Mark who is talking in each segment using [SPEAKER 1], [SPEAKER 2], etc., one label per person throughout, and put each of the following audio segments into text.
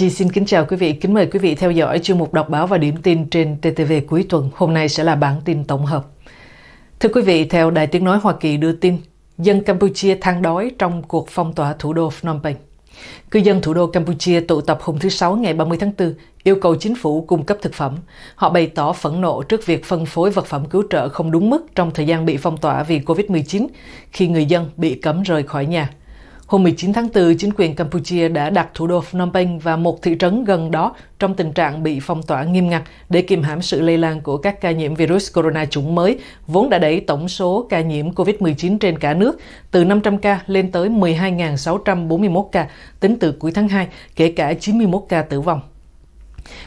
[SPEAKER 1] Chi xin kính chào quý vị. Kính mời quý vị theo dõi chương mục đọc báo và điểm tin trên TTV cuối tuần. Hôm nay sẽ là bản tin tổng hợp. Thưa quý vị, theo Đài Tiếng Nói Hoa Kỳ đưa tin, dân Campuchia than đói trong cuộc phong tỏa thủ đô Phnom Penh. Cư dân thủ đô Campuchia tụ tập hôm thứ Sáu ngày 30 tháng 4 yêu cầu chính phủ cung cấp thực phẩm. Họ bày tỏ phẫn nộ trước việc phân phối vật phẩm cứu trợ không đúng mức trong thời gian bị phong tỏa vì COVID-19, khi người dân bị cấm rời khỏi nhà. Hôm 19 tháng 4, chính quyền Campuchia đã đặt thủ đô Phnom Penh và một thị trấn gần đó trong tình trạng bị phong tỏa nghiêm ngặt để kiềm hãm sự lây lan của các ca nhiễm virus corona chủng mới, vốn đã đẩy tổng số ca nhiễm COVID-19 trên cả nước từ 500 ca lên tới 12.641 ca tính từ cuối tháng 2, kể cả 91 ca tử vong.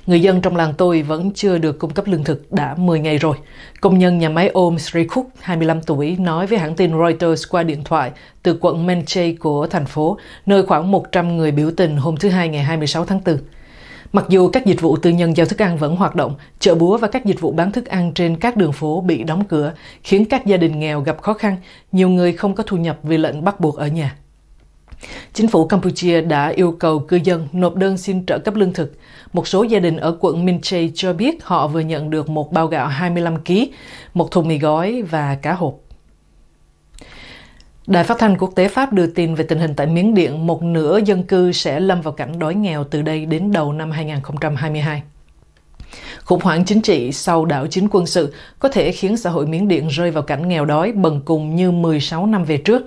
[SPEAKER 1] Người dân trong làng tôi vẫn chưa được cung cấp lương thực đã 10 ngày rồi. Công nhân nhà máy ôm Sri Cook, 25 tuổi, nói với hãng tin Reuters qua điện thoại từ quận Menche của thành phố, nơi khoảng 100 người biểu tình hôm thứ Hai ngày 26 tháng 4. Mặc dù các dịch vụ tư nhân giao thức ăn vẫn hoạt động, chợ búa và các dịch vụ bán thức ăn trên các đường phố bị đóng cửa, khiến các gia đình nghèo gặp khó khăn, nhiều người không có thu nhập vì lệnh bắt buộc ở nhà. Chính phủ Campuchia đã yêu cầu cư dân nộp đơn xin trợ cấp lương thực. Một số gia đình ở quận Minh Chay cho biết họ vừa nhận được một bao gạo 25 kg, một thùng mì gói và cá hộp. Đài phát thanh quốc tế Pháp đưa tin về tình hình tại Miến Điện, một nửa dân cư sẽ lâm vào cảnh đói nghèo từ đây đến đầu năm 2022. Khủng hoảng chính trị sau đảo chính quân sự có thể khiến xã hội Miến Điện rơi vào cảnh nghèo đói bần cùng như 16 năm về trước.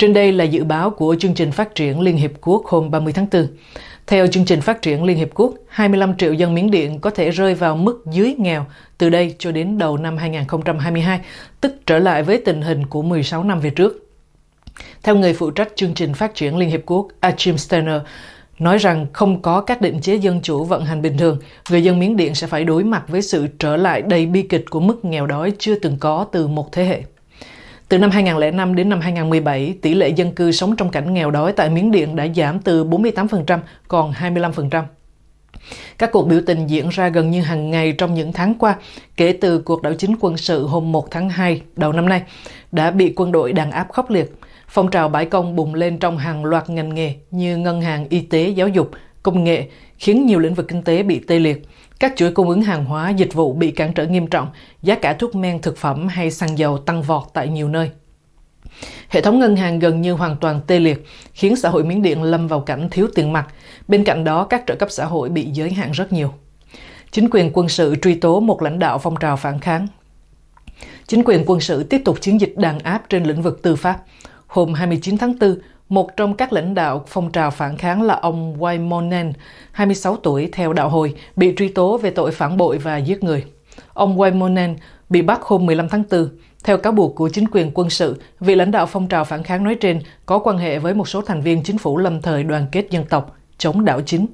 [SPEAKER 1] Trên đây là dự báo của chương trình phát triển Liên Hiệp Quốc hôm 30 tháng 4. Theo chương trình phát triển Liên Hiệp Quốc, 25 triệu dân Miến Điện có thể rơi vào mức dưới nghèo từ đây cho đến đầu năm 2022, tức trở lại với tình hình của 16 năm về trước. Theo người phụ trách chương trình phát triển Liên Hiệp Quốc Achim Steiner, nói rằng không có các định chế dân chủ vận hành bình thường, người dân Miến Điện sẽ phải đối mặt với sự trở lại đầy bi kịch của mức nghèo đói chưa từng có từ một thế hệ. Từ năm 2005 đến năm 2017, tỷ lệ dân cư sống trong cảnh nghèo đói tại Miến Điện đã giảm từ 48% còn 25%. Các cuộc biểu tình diễn ra gần như hàng ngày trong những tháng qua, kể từ cuộc đảo chính quân sự hôm 1 tháng 2 đầu năm nay, đã bị quân đội đàn áp khốc liệt. Phong trào bãi công bùng lên trong hàng loạt ngành nghề như ngân hàng, y tế, giáo dục, công nghệ, khiến nhiều lĩnh vực kinh tế bị tê liệt – các chuỗi cung ứng hàng hóa, dịch vụ bị cản trở nghiêm trọng, giá cả thuốc men, thực phẩm hay xăng dầu tăng vọt tại nhiều nơi. Hệ thống ngân hàng gần như hoàn toàn tê liệt, khiến xã hội Miến Điện lâm vào cảnh thiếu tiền mặt. Bên cạnh đó, các trợ cấp xã hội bị giới hạn rất nhiều. Chính quyền quân sự truy tố một lãnh đạo phong trào phản kháng. Chính quyền quân sự tiếp tục chiến dịch đàn áp trên lĩnh vực tư pháp. Hôm 29 tháng 4, một trong các lãnh đạo phong trào phản kháng là ông Waimonen, 26 tuổi theo đạo hồi, bị truy tố về tội phản bội và giết người. Ông Waimonen bị bắt hôm 15 tháng 4, theo cáo buộc của chính quyền quân sự, vị lãnh đạo phong trào phản kháng nói trên có quan hệ với một số thành viên chính phủ lâm thời đoàn kết dân tộc chống đảo chính.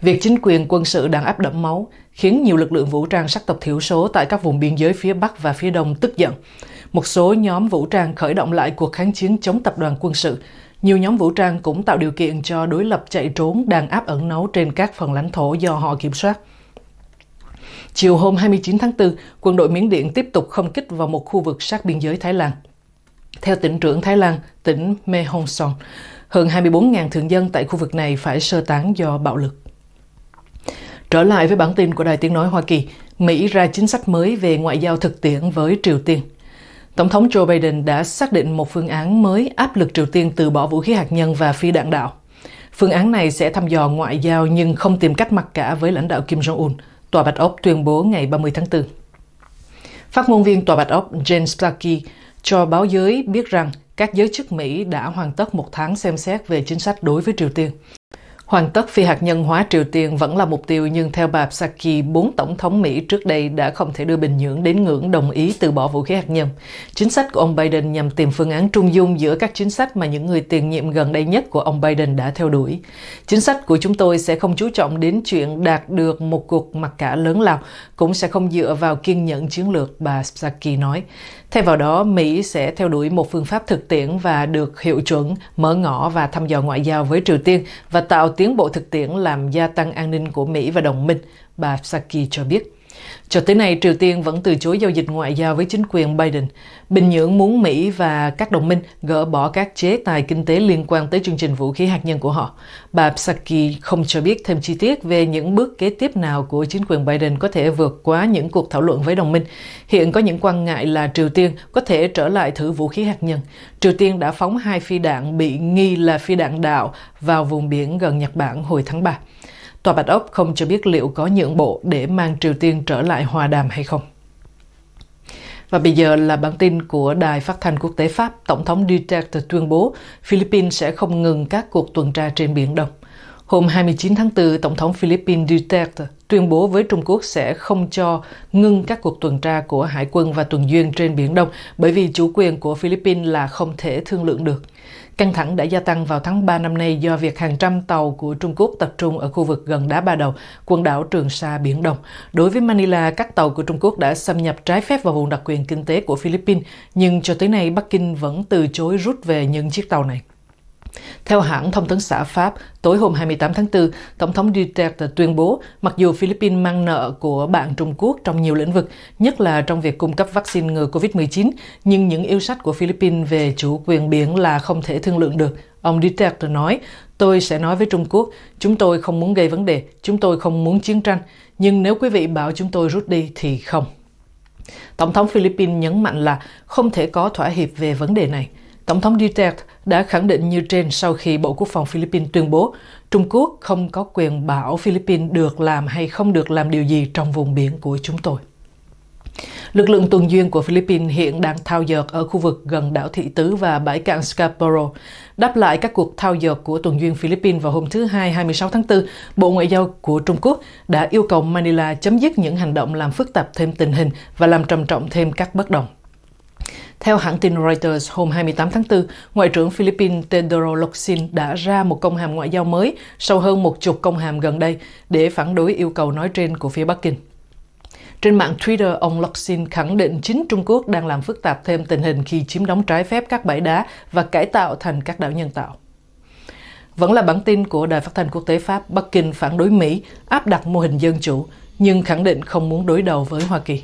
[SPEAKER 1] Việc chính quyền quân sự đang áp đẫm máu khiến nhiều lực lượng vũ trang sắc tộc thiểu số tại các vùng biên giới phía Bắc và phía Đông tức giận một số nhóm vũ trang khởi động lại cuộc kháng chiến chống tập đoàn quân sự. Nhiều nhóm vũ trang cũng tạo điều kiện cho đối lập chạy trốn đàn áp ẩn nấu trên các phần lãnh thổ do họ kiểm soát. Chiều hôm 29 tháng 4, quân đội Miến Điện tiếp tục không kích vào một khu vực sát biên giới Thái Lan. Theo tỉnh trưởng Thái Lan, tỉnh Mê Hong Son, hơn 24.000 thường dân tại khu vực này phải sơ tán do bạo lực. Trở lại với bản tin của Đài Tiếng Nói Hoa Kỳ, Mỹ ra chính sách mới về ngoại giao thực tiễn với Triều Tiên. Tổng thống Joe Biden đã xác định một phương án mới áp lực Triều Tiên từ bỏ vũ khí hạt nhân và phi đạn đạo. Phương án này sẽ thăm dò ngoại giao nhưng không tìm cách mặc cả với lãnh đạo Kim Jong-un, Tòa Bạch Ốc tuyên bố ngày 30 tháng 4. Phát ngôn viên Tòa Bạch Ốc James Psaki cho báo giới biết rằng các giới chức Mỹ đã hoàn tất một tháng xem xét về chính sách đối với Triều Tiên. Hoàn tất phi hạt nhân hóa Triều Tiên vẫn là mục tiêu nhưng theo bà Psaki, bốn tổng thống Mỹ trước đây đã không thể đưa Bình Nhưỡng đến ngưỡng đồng ý từ bỏ vũ khí hạt nhân. Chính sách của ông Biden nhằm tìm phương án trung dung giữa các chính sách mà những người tiền nhiệm gần đây nhất của ông Biden đã theo đuổi. Chính sách của chúng tôi sẽ không chú trọng đến chuyện đạt được một cuộc mặc cả lớn lao, cũng sẽ không dựa vào kiên nhẫn chiến lược, bà Psaki nói. Thay vào đó, Mỹ sẽ theo đuổi một phương pháp thực tiễn và được hiệu chuẩn, mở ngõ và thăm dò ngoại giao với Triều Tiên và tạo tiến bộ thực tiễn làm gia tăng an ninh của Mỹ và đồng minh, bà Psaki cho biết. Cho tới nay, Triều Tiên vẫn từ chối giao dịch ngoại giao với chính quyền Biden. Bình Nhưỡng muốn Mỹ và các đồng minh gỡ bỏ các chế tài kinh tế liên quan tới chương trình vũ khí hạt nhân của họ. Bà Psaki không cho biết thêm chi tiết về những bước kế tiếp nào của chính quyền Biden có thể vượt qua những cuộc thảo luận với đồng minh. Hiện có những quan ngại là Triều Tiên có thể trở lại thử vũ khí hạt nhân. Triều Tiên đã phóng hai phi đạn bị nghi là phi đạn đạo vào vùng biển gần Nhật Bản hồi tháng 3. Tòa Bạch Ốc không cho biết liệu có nhượng bộ để mang Triều Tiên trở lại hòa đàm hay không. Và bây giờ là bản tin của Đài Phát thanh Quốc tế Pháp. Tổng thống Duterte tuyên bố Philippines sẽ không ngừng các cuộc tuần tra trên Biển Đông. Hôm 29 tháng 4, Tổng thống Philippines Duterte tuyên bố với Trung Quốc sẽ không cho ngưng các cuộc tuần tra của hải quân và tuần duyên trên Biển Đông bởi vì chủ quyền của Philippines là không thể thương lượng được. Căng thẳng đã gia tăng vào tháng 3 năm nay do việc hàng trăm tàu của Trung Quốc tập trung ở khu vực gần đá Ba Đầu, quần đảo Trường Sa, Biển Đông. Đối với Manila, các tàu của Trung Quốc đã xâm nhập trái phép vào vùng đặc quyền kinh tế của Philippines, nhưng cho tới nay Bắc Kinh vẫn từ chối rút về những chiếc tàu này. Theo hãng thông tấn xã Pháp, tối hôm 28 tháng 4, Tổng thống Duterte tuyên bố mặc dù Philippines mang nợ của bạn Trung Quốc trong nhiều lĩnh vực, nhất là trong việc cung cấp vaccine ngừa COVID-19, nhưng những yêu sách của Philippines về chủ quyền biển là không thể thương lượng được. Ông Duterte nói, tôi sẽ nói với Trung Quốc, chúng tôi không muốn gây vấn đề, chúng tôi không muốn chiến tranh, nhưng nếu quý vị bảo chúng tôi rút đi thì không. Tổng thống Philippines nhấn mạnh là không thể có thỏa hiệp về vấn đề này. Tổng thống Duterte đã khẳng định như trên sau khi Bộ Quốc phòng Philippines tuyên bố Trung Quốc không có quyền bảo Philippines được làm hay không được làm điều gì trong vùng biển của chúng tôi. Lực lượng tuần duyên của Philippines hiện đang thao dợt ở khu vực gần đảo Thị Tứ và bãi cạn Scarborough. Đáp lại các cuộc thao dợt của tuần duyên Philippines vào hôm thứ Hai 26 tháng 4, Bộ Ngoại giao của Trung Quốc đã yêu cầu Manila chấm dứt những hành động làm phức tạp thêm tình hình và làm trầm trọng thêm các bất đồng. Theo hãng tin Reuters, hôm 28 tháng 4, Ngoại trưởng Philippines Tedro Locsin đã ra một công hàm ngoại giao mới sau hơn một chục công hàm gần đây để phản đối yêu cầu nói trên của phía Bắc Kinh. Trên mạng Twitter, ông Locsin khẳng định chính Trung Quốc đang làm phức tạp thêm tình hình khi chiếm đóng trái phép các bãi đá và cải tạo thành các đảo nhân tạo. Vẫn là bản tin của Đài Phát thanh Quốc tế Pháp, Bắc Kinh phản đối Mỹ áp đặt mô hình dân chủ, nhưng khẳng định không muốn đối đầu với Hoa Kỳ.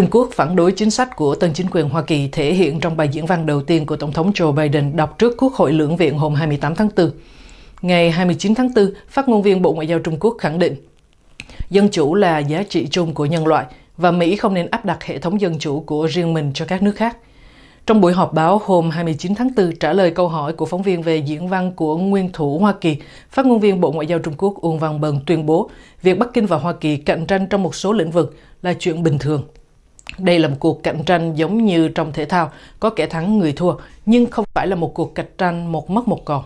[SPEAKER 1] Trung Quốc phản đối chính sách của tân chính quyền Hoa Kỳ thể hiện trong bài diễn văn đầu tiên của Tổng thống Joe Biden đọc trước Quốc hội lưỡng viện hôm 28 tháng 4. Ngày 29 tháng 4, phát ngôn viên Bộ Ngoại giao Trung Quốc khẳng định dân chủ là giá trị chung của nhân loại và Mỹ không nên áp đặt hệ thống dân chủ của riêng mình cho các nước khác. Trong buổi họp báo hôm 29 tháng 4 trả lời câu hỏi của phóng viên về diễn văn của nguyên thủ Hoa Kỳ, phát ngôn viên Bộ Ngoại giao Trung Quốc Uông Văn Bần tuyên bố việc Bắc Kinh và Hoa Kỳ cạnh tranh trong một số lĩnh vực là chuyện bình thường đây là một cuộc cạnh tranh giống như trong thể thao, có kẻ thắng người thua, nhưng không phải là một cuộc cạnh tranh một mất một còn.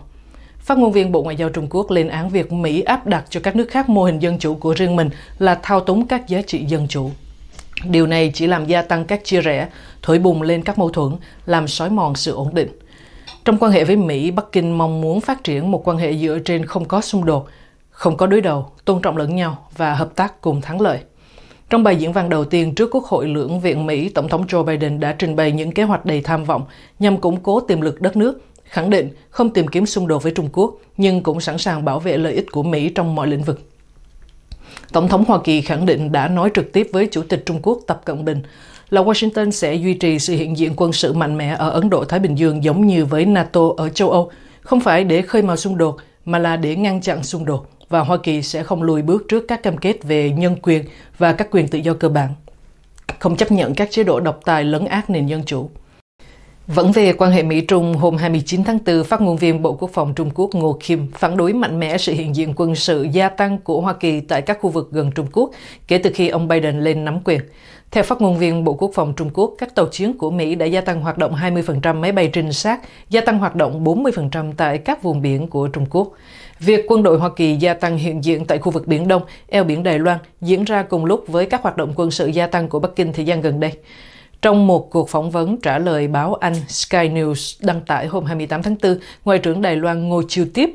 [SPEAKER 1] Phát ngôn viên Bộ Ngoại giao Trung Quốc lên án việc Mỹ áp đặt cho các nước khác mô hình dân chủ của riêng mình là thao túng các giá trị dân chủ. Điều này chỉ làm gia tăng các chia rẽ, thổi bùng lên các mâu thuẫn, làm sói mòn sự ổn định. Trong quan hệ với Mỹ, Bắc Kinh mong muốn phát triển một quan hệ dựa trên không có xung đột, không có đối đầu, tôn trọng lẫn nhau và hợp tác cùng thắng lợi. Trong bài diễn văn đầu tiên trước Quốc hội lưỡng viện Mỹ, Tổng thống Joe Biden đã trình bày những kế hoạch đầy tham vọng nhằm củng cố tiềm lực đất nước, khẳng định không tìm kiếm xung đột với Trung Quốc, nhưng cũng sẵn sàng bảo vệ lợi ích của Mỹ trong mọi lĩnh vực. Tổng thống Hoa Kỳ khẳng định đã nói trực tiếp với Chủ tịch Trung Quốc Tập Cận Bình là Washington sẽ duy trì sự hiện diện quân sự mạnh mẽ ở Ấn Độ-Thái Bình Dương giống như với NATO ở châu Âu, không phải để khơi mào xung đột mà là để ngăn chặn xung đột và Hoa Kỳ sẽ không lùi bước trước các cam kết về nhân quyền và các quyền tự do cơ bản, không chấp nhận các chế độ độc tài lấn át nền dân chủ. Vẫn về quan hệ Mỹ-Trung, hôm 29 tháng 4, phát ngôn viên Bộ Quốc phòng Trung Quốc Ngô Kim phản đối mạnh mẽ sự hiện diện quân sự gia tăng của Hoa Kỳ tại các khu vực gần Trung Quốc kể từ khi ông Biden lên nắm quyền. Theo phát ngôn viên Bộ Quốc phòng Trung Quốc, các tàu chiến của Mỹ đã gia tăng hoạt động 20% máy bay trinh sát, gia tăng hoạt động 40% tại các vùng biển của Trung Quốc. Việc quân đội Hoa Kỳ gia tăng hiện diện tại khu vực Biển Đông, eo biển Đài Loan diễn ra cùng lúc với các hoạt động quân sự gia tăng của Bắc Kinh thời gian gần đây. Trong một cuộc phỏng vấn trả lời báo Anh Sky News đăng tải hôm 28 tháng 4, Ngoại trưởng Đài Loan Ngô Chiêu Tiếp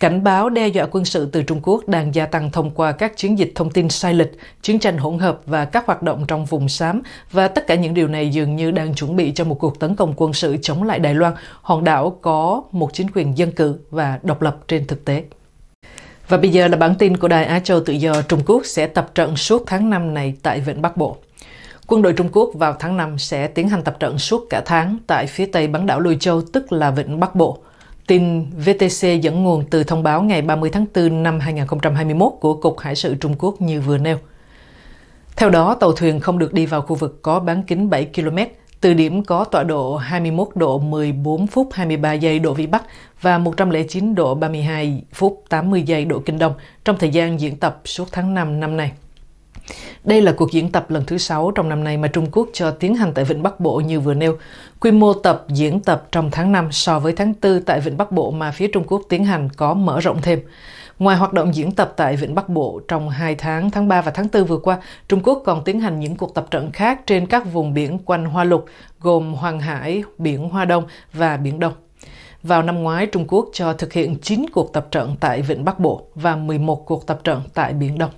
[SPEAKER 1] cảnh báo đe dọa quân sự từ Trung Quốc đang gia tăng thông qua các chiến dịch thông tin sai lệch, chiến tranh hỗn hợp và các hoạt động trong vùng xám và tất cả những điều này dường như đang chuẩn bị cho một cuộc tấn công quân sự chống lại Đài Loan, hòn đảo có một chính quyền dân cử và độc lập trên thực tế. Và bây giờ là bản tin của Đài Á Châu Tự Do Trung Quốc sẽ tập trận suốt tháng 5 này tại Vịnh Bắc Bộ. Quân đội Trung Quốc vào tháng 5 sẽ tiến hành tập trận suốt cả tháng tại phía tây bán đảo Lôi Châu, tức là Vịnh Bắc Bộ. Tin VTC dẫn nguồn từ thông báo ngày 30 tháng 4 năm 2021 của Cục Hải sự Trung Quốc như vừa nêu. Theo đó, tàu thuyền không được đi vào khu vực có bán kính 7 km, từ điểm có tọa độ 21 độ 14 phút 23 giây độ Vĩ Bắc và 109 độ 32 phút 80 giây độ Kinh Đông trong thời gian diễn tập suốt tháng 5 năm nay. Đây là cuộc diễn tập lần thứ 6 trong năm nay mà Trung Quốc cho tiến hành tại Vịnh Bắc Bộ như vừa nêu. Quy mô tập diễn tập trong tháng 5 so với tháng 4 tại Vịnh Bắc Bộ mà phía Trung Quốc tiến hành có mở rộng thêm. Ngoài hoạt động diễn tập tại Vịnh Bắc Bộ trong 2 tháng, tháng 3 và tháng 4 vừa qua, Trung Quốc còn tiến hành những cuộc tập trận khác trên các vùng biển quanh Hoa Lục, gồm Hoàng Hải, biển Hoa Đông và biển Đông. Vào năm ngoái, Trung Quốc cho thực hiện 9 cuộc tập trận tại Vịnh Bắc Bộ và 11 cuộc tập trận tại Biển Đông.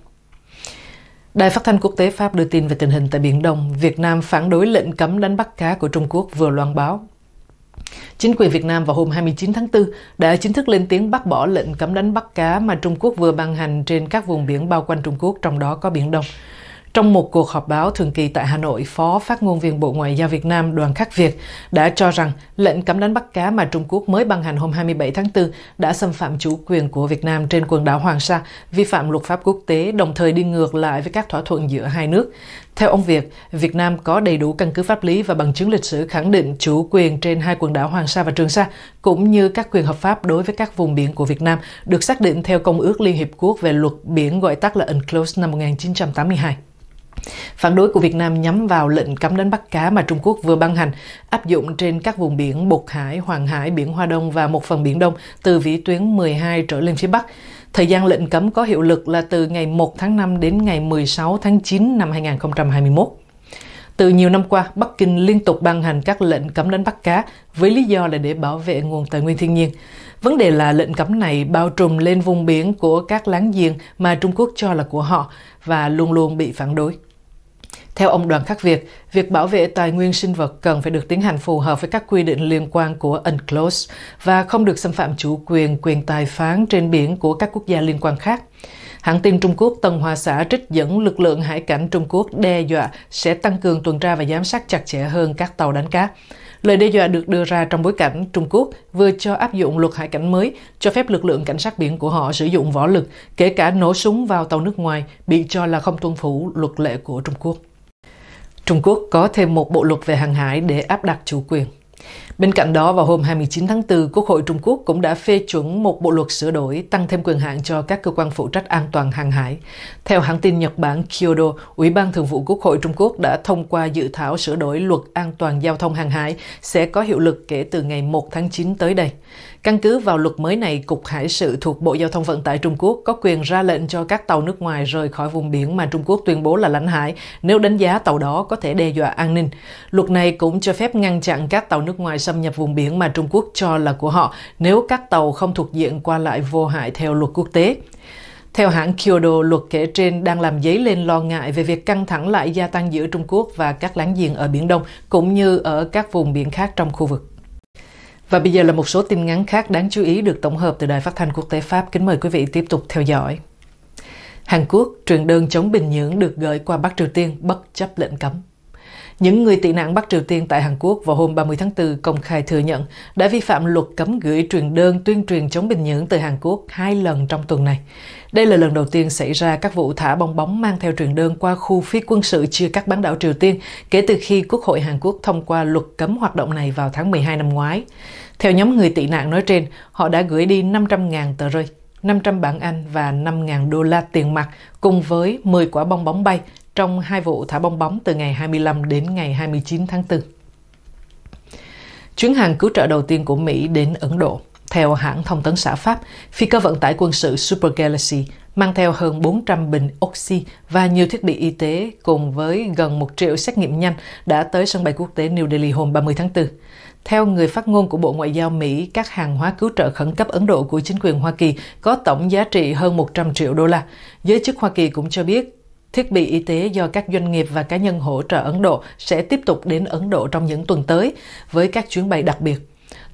[SPEAKER 1] Đài phát thanh quốc tế Pháp đưa tin về tình hình tại Biển Đông, Việt Nam phản đối lệnh cấm đánh bắt cá của Trung Quốc vừa loan báo. Chính quyền Việt Nam vào hôm 29 tháng 4 đã chính thức lên tiếng bác bỏ lệnh cấm đánh bắt cá mà Trung Quốc vừa ban hành trên các vùng biển bao quanh Trung Quốc, trong đó có Biển Đông. Trong một cuộc họp báo thường kỳ tại Hà Nội, Phó Phát ngôn viên Bộ Ngoại giao Việt Nam Đoàn Khắc Việt đã cho rằng lệnh cấm đánh bắt cá mà Trung Quốc mới ban hành hôm 27 tháng 4 đã xâm phạm chủ quyền của Việt Nam trên quần đảo Hoàng Sa, vi phạm luật pháp quốc tế, đồng thời đi ngược lại với các thỏa thuận giữa hai nước. Theo ông Việt, Việt Nam có đầy đủ căn cứ pháp lý và bằng chứng lịch sử khẳng định chủ quyền trên hai quần đảo Hoàng Sa và Trường Sa, cũng như các quyền hợp pháp đối với các vùng biển của Việt Nam, được xác định theo Công ước Liên Hiệp Quốc về luật biển gọi tắt là UNCLOS năm 1982. Phản đối của Việt Nam nhắm vào lệnh cấm đánh bắt cá mà Trung Quốc vừa ban hành, áp dụng trên các vùng biển Bột Hải, Hoàng Hải, biển Hoa Đông và một phần biển Đông từ vĩ tuyến 12 trở lên phía Bắc. Thời gian lệnh cấm có hiệu lực là từ ngày 1 tháng 5 đến ngày 16 tháng 9 năm 2021. Từ nhiều năm qua, Bắc Kinh liên tục ban hành các lệnh cấm đánh bắt cá với lý do là để bảo vệ nguồn tài nguyên thiên nhiên. Vấn đề là lệnh cấm này bao trùm lên vùng biển của các láng giềng mà Trung Quốc cho là của họ và luôn luôn bị phản đối. Theo ông Đoàn Khắc Việt, việc bảo vệ tài nguyên sinh vật cần phải được tiến hành phù hợp với các quy định liên quan của UNCLOS và không được xâm phạm chủ quyền, quyền tài phán trên biển của các quốc gia liên quan khác. Hãng tin Trung Quốc Tân Hoa Xã trích dẫn lực lượng hải cảnh Trung Quốc đe dọa sẽ tăng cường tuần tra và giám sát chặt chẽ hơn các tàu đánh cá. Lời đe dọa được đưa ra trong bối cảnh Trung Quốc vừa cho áp dụng luật hải cảnh mới, cho phép lực lượng cảnh sát biển của họ sử dụng võ lực, kể cả nổ súng vào tàu nước ngoài bị cho là không tuân thủ luật lệ của Trung Quốc. Trung Quốc có thêm một bộ luật về hàng hải để áp đặt chủ quyền. Bên cạnh đó, vào hôm 29 tháng 4, Quốc hội Trung Quốc cũng đã phê chuẩn một bộ luật sửa đổi tăng thêm quyền hạn cho các cơ quan phụ trách an toàn hàng hải. Theo hãng tin Nhật Bản Kyodo, Ủy ban Thường vụ Quốc hội Trung Quốc đã thông qua dự thảo sửa đổi luật an toàn giao thông hàng hải sẽ có hiệu lực kể từ ngày 1 tháng 9 tới đây. Căn cứ vào luật mới này, Cục Hải sự thuộc Bộ Giao thông Vận tải Trung Quốc có quyền ra lệnh cho các tàu nước ngoài rời khỏi vùng biển mà Trung Quốc tuyên bố là lãnh hải nếu đánh giá tàu đó có thể đe dọa an ninh. Luật này cũng cho phép ngăn chặn các tàu nước ngoài xâm nhập vùng biển mà Trung Quốc cho là của họ nếu các tàu không thuộc diện qua lại vô hại theo luật quốc tế. Theo hãng Kyodo, luật kể trên đang làm dấy lên lo ngại về việc căng thẳng lại gia tăng giữa Trung Quốc và các láng giềng ở Biển Đông, cũng như ở các vùng biển khác trong khu vực. Và bây giờ là một số tin ngắn khác đáng chú ý được tổng hợp từ Đài Phát thanh Quốc tế Pháp. Kính mời quý vị tiếp tục theo dõi. Hàn Quốc, truyền đơn chống Bình Nhưỡng được gửi qua Bắc Triều Tiên bất chấp lệnh cấm. Những người tị nạn Bắc Triều Tiên tại Hàn Quốc vào hôm 30 tháng 4 công khai thừa nhận đã vi phạm luật cấm gửi truyền đơn tuyên truyền chống Bình Nhưỡng từ Hàn Quốc hai lần trong tuần này. Đây là lần đầu tiên xảy ra các vụ thả bong bóng mang theo truyền đơn qua khu phi quân sự chia cắt bán đảo Triều Tiên kể từ khi Quốc hội Hàn Quốc thông qua luật cấm hoạt động này vào tháng 12 năm ngoái. Theo nhóm người tị nạn nói trên, họ đã gửi đi 500.000 tờ rơi, 500 bảng Anh và 5.000 đô la tiền mặt cùng với 10 quả bong bóng bay trong hai vụ thả bong bóng từ ngày 25 đến ngày 29 tháng 4. Chuyến hàng cứu trợ đầu tiên của Mỹ đến Ấn Độ – theo hãng thông tấn xã Pháp, phi cơ vận tải quân sự Super Galaxy mang theo hơn 400 bình oxy và nhiều thiết bị y tế cùng với gần 1 triệu xét nghiệm nhanh đã tới sân bay quốc tế New Delhi hôm 30 tháng 4. Theo người phát ngôn của Bộ Ngoại giao Mỹ, các hàng hóa cứu trợ khẩn cấp Ấn Độ của chính quyền Hoa Kỳ có tổng giá trị hơn 100 triệu đô la. Giới chức Hoa Kỳ cũng cho biết Thiết bị y tế do các doanh nghiệp và cá nhân hỗ trợ Ấn Độ sẽ tiếp tục đến Ấn Độ trong những tuần tới với các chuyến bay đặc biệt.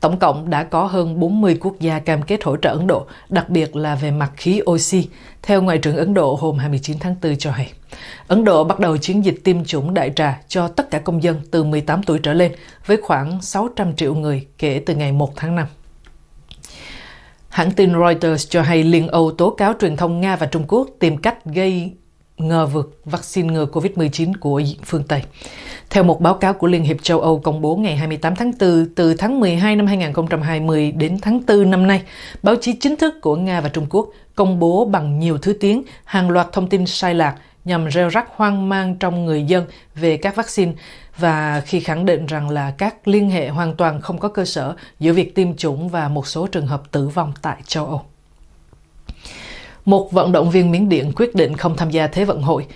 [SPEAKER 1] Tổng cộng đã có hơn 40 quốc gia cam kết hỗ trợ Ấn Độ, đặc biệt là về mặt khí oxy, theo Ngoại trưởng Ấn Độ hôm 29 tháng 4 cho hay. Ấn Độ bắt đầu chiến dịch tiêm chủng đại trà cho tất cả công dân từ 18 tuổi trở lên với khoảng 600 triệu người kể từ ngày 1 tháng 5. Hãng tin Reuters cho hay Liên Âu tố cáo truyền thông Nga và Trung Quốc tìm cách gây ngờ vượt vaccine ngừa COVID-19 của phương Tây. Theo một báo cáo của Liên hiệp châu Âu công bố ngày 28 tháng 4, từ tháng 12 năm 2020 đến tháng 4 năm nay, báo chí chính thức của Nga và Trung Quốc công bố bằng nhiều thứ tiếng hàng loạt thông tin sai lạc nhằm rêu rắc hoang mang trong người dân về các vaccine và khi khẳng định rằng là các liên hệ hoàn toàn không có cơ sở giữa việc tiêm chủng và một số trường hợp tử vong tại châu Âu một vận động viên Miến Điện quyết định không tham gia Thế vận hội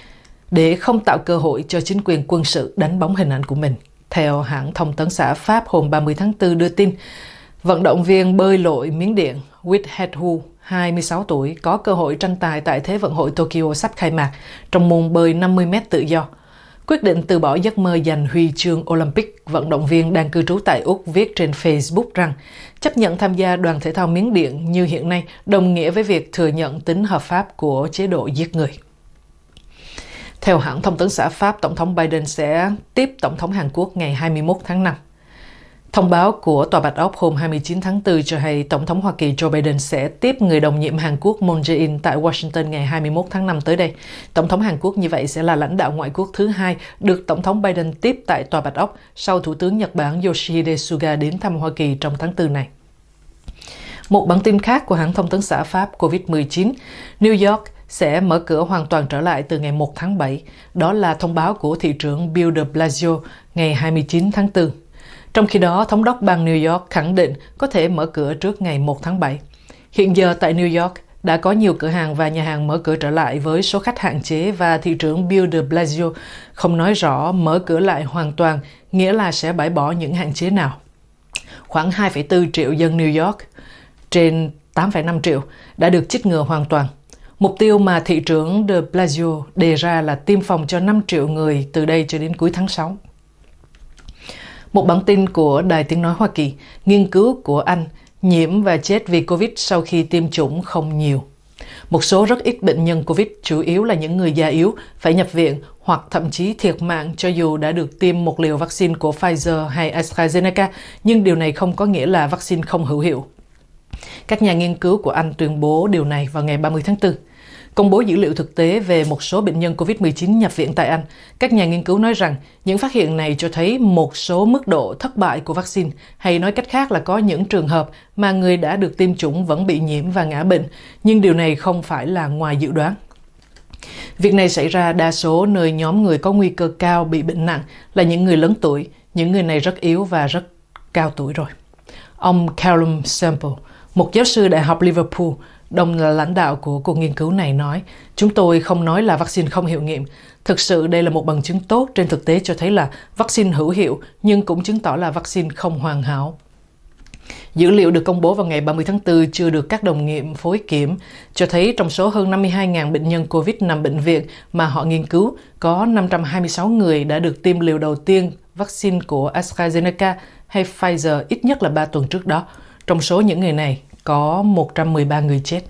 [SPEAKER 1] để không tạo cơ hội cho chính quyền quân sự đánh bóng hình ảnh của mình. Theo hãng thông tấn xã Pháp hôm 30 tháng 4 đưa tin, vận động viên bơi lội Miến Điện Whit Hu 26 tuổi, có cơ hội tranh tài tại Thế vận hội Tokyo sắp khai mạc trong môn bơi 50m tự do quyết định từ bỏ giấc mơ giành huy chương Olympic, vận động viên đang cư trú tại Úc viết trên Facebook rằng chấp nhận tham gia đoàn thể thao Miến Điện như hiện nay đồng nghĩa với việc thừa nhận tính hợp pháp của chế độ giết người. Theo hãng thông tấn xã Pháp, Tổng thống Biden sẽ tiếp Tổng thống Hàn Quốc ngày 21 tháng 5. Thông báo của Tòa Bạch Ốc hôm 29 tháng 4 cho hay Tổng thống Hoa Kỳ Joe Biden sẽ tiếp người đồng nhiệm Hàn Quốc Moon Jae-in tại Washington ngày 21 tháng 5 tới đây. Tổng thống Hàn Quốc như vậy sẽ là lãnh đạo ngoại quốc thứ hai được Tổng thống Biden tiếp tại Tòa Bạch Ốc sau Thủ tướng Nhật Bản Yoshihide Suga đến thăm Hoa Kỳ trong tháng 4 này. Một bản tin khác của hãng thông tấn xã Pháp COVID-19, New York sẽ mở cửa hoàn toàn trở lại từ ngày 1 tháng 7. Đó là thông báo của thị trưởng Bill de Blasio ngày 29 tháng 4. Trong khi đó, thống đốc bang New York khẳng định có thể mở cửa trước ngày 1 tháng 7. Hiện giờ tại New York đã có nhiều cửa hàng và nhà hàng mở cửa trở lại với số khách hạn chế và thị trưởng Bill de Blasio không nói rõ mở cửa lại hoàn toàn nghĩa là sẽ bãi bỏ những hạn chế nào. Khoảng 2,4 triệu dân New York trên 8,5 triệu đã được chích ngừa hoàn toàn. Mục tiêu mà thị trưởng de Blasio đề ra là tiêm phòng cho 5 triệu người từ đây cho đến cuối tháng 6. Một bản tin của Đài Tiếng Nói Hoa Kỳ, nghiên cứu của Anh, nhiễm và chết vì Covid sau khi tiêm chủng không nhiều. Một số rất ít bệnh nhân COVID chủ yếu là những người già yếu phải nhập viện hoặc thậm chí thiệt mạng cho dù đã được tiêm một liều vaccine của Pfizer hay AstraZeneca, nhưng điều này không có nghĩa là vaccine không hữu hiệu. Các nhà nghiên cứu của Anh tuyên bố điều này vào ngày 30 tháng 4. Công bố dữ liệu thực tế về một số bệnh nhân COVID-19 nhập viện tại Anh, các nhà nghiên cứu nói rằng những phát hiện này cho thấy một số mức độ thất bại của vaccine, hay nói cách khác là có những trường hợp mà người đã được tiêm chủng vẫn bị nhiễm và ngã bệnh, nhưng điều này không phải là ngoài dự đoán. Việc này xảy ra đa số nơi nhóm người có nguy cơ cao bị bệnh nặng là những người lớn tuổi, những người này rất yếu và rất cao tuổi rồi. Ông Callum Sample, một giáo sư Đại học Liverpool, Đồng là lãnh đạo của cuộc nghiên cứu này nói, chúng tôi không nói là vaccine không hiệu nghiệm. Thực sự đây là một bằng chứng tốt trên thực tế cho thấy là vaccine hữu hiệu nhưng cũng chứng tỏ là vaccine không hoàn hảo. Dữ liệu được công bố vào ngày 30 tháng 4 chưa được các đồng nghiệm phối kiểm, cho thấy trong số hơn 52.000 bệnh nhân COVID nằm bệnh viện mà họ nghiên cứu, có 526 người đã được tiêm liều đầu tiên vaccine của AstraZeneca hay Pfizer ít nhất là 3 tuần trước đó. Trong số những người này, có 113 người chết